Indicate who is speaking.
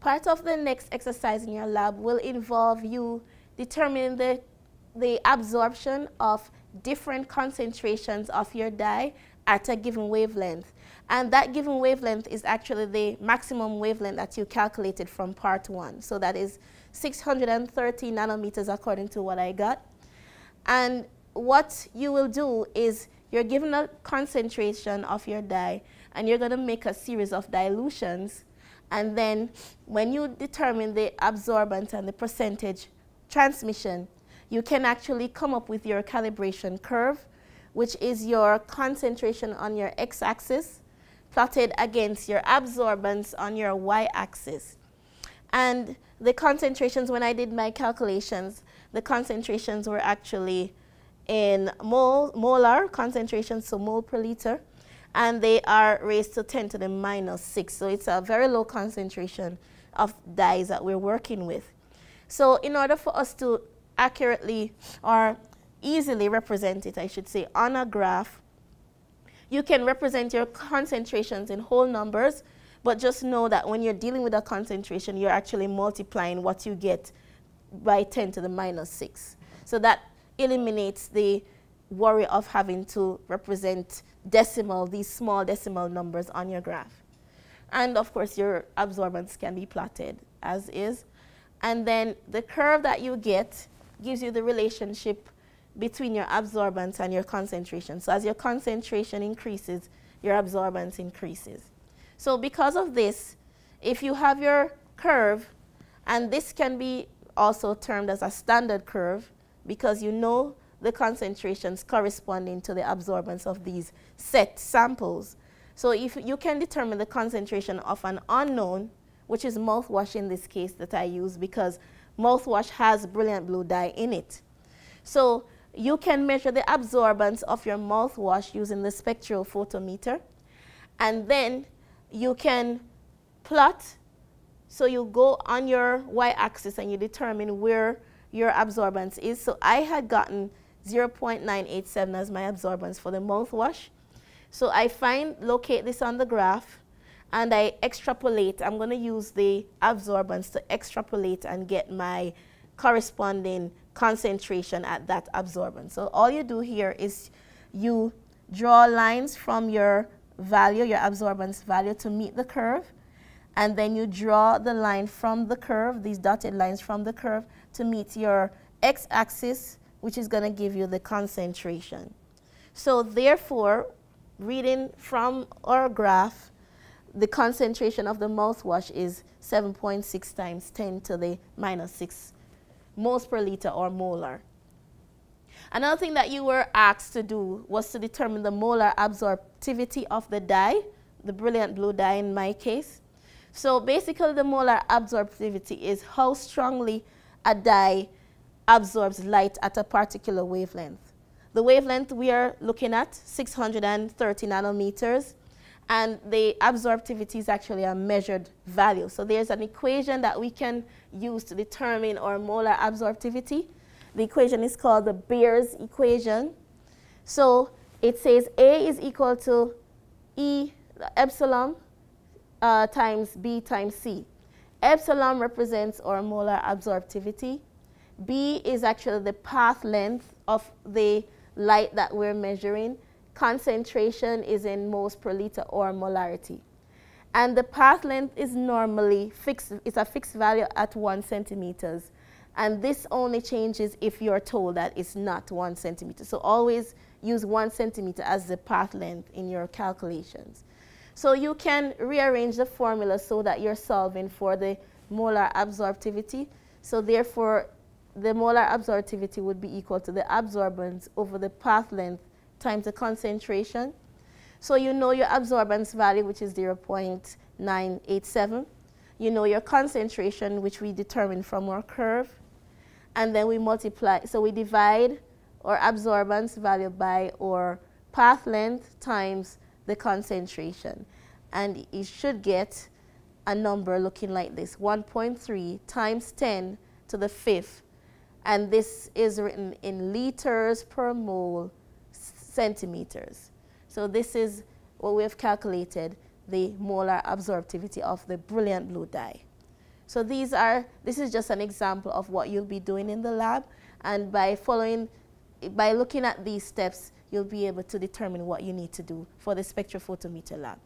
Speaker 1: Part of the next exercise in your lab will involve you determining the, the absorption of different concentrations of your dye at a given wavelength. And that given wavelength is actually the maximum wavelength that you calculated from part one. So that is 630 nanometers according to what I got. And what you will do is you're given a concentration of your dye and you're going to make a series of dilutions and then when you determine the absorbance and the percentage transmission, you can actually come up with your calibration curve, which is your concentration on your x-axis plotted against your absorbance on your y-axis. And the concentrations, when I did my calculations, the concentrations were actually in mol, molar concentrations, so mole per liter, and they are raised to 10 to the minus 6. So it's a very low concentration of dyes that we're working with. So in order for us to accurately or easily represent it, I should say, on a graph, you can represent your concentrations in whole numbers, but just know that when you're dealing with a concentration, you're actually multiplying what you get by 10 to the minus 6. So that eliminates the worry of having to represent decimal, these small decimal numbers on your graph. And of course, your absorbance can be plotted as is. And then the curve that you get gives you the relationship between your absorbance and your concentration. So as your concentration increases, your absorbance increases. So because of this, if you have your curve, and this can be also termed as a standard curve because you know the concentrations corresponding to the absorbance of these set samples. So if you can determine the concentration of an unknown, which is mouthwash in this case that I use because mouthwash has brilliant blue dye in it. So you can measure the absorbance of your mouthwash using the spectrophotometer, And then you can plot. So you go on your y-axis and you determine where your absorbance is. So I had gotten 0.987 as my absorbance for the mouthwash. So I find, locate this on the graph, and I extrapolate. I'm going to use the absorbance to extrapolate and get my corresponding concentration at that absorbance. So all you do here is you draw lines from your value, your absorbance value to meet the curve, and then you draw the line from the curve, these dotted lines from the curve, to meet your x-axis which is going to give you the concentration. So therefore, reading from our graph, the concentration of the mouthwash is 7.6 times 10 to the minus 6 moles per liter or molar. Another thing that you were asked to do was to determine the molar absorptivity of the dye, the brilliant blue dye in my case. So basically the molar absorptivity is how strongly a dye absorbs light at a particular wavelength. The wavelength we are looking at, 630 nanometers, and the absorptivity is actually a measured value. So there's an equation that we can use to determine our molar absorptivity. The equation is called the Beer's equation. So it says A is equal to E epsilon uh, times B times C. Epsilon represents our molar absorptivity. B is actually the path length of the light that we're measuring. Concentration is in moles per liter or molarity. And the path length is normally fixed, it's a fixed value at one centimeters. And this only changes if you're told that it's not one centimeter. So always use one centimeter as the path length in your calculations. So you can rearrange the formula so that you're solving for the molar absorptivity. So therefore, the molar absorptivity would be equal to the absorbance over the path length times the concentration. So you know your absorbance value, which is 0.987. You know your concentration, which we determine from our curve. And then we multiply, so we divide our absorbance value by our path length times the concentration. And you should get a number looking like this, 1.3 times 10 to the fifth and this is written in liters per mole centimeters. So this is what we have calculated the molar absorptivity of the brilliant blue dye. So these are, this is just an example of what you'll be doing in the lab and by following, by looking at these steps, you'll be able to determine what you need to do for the spectrophotometer lab.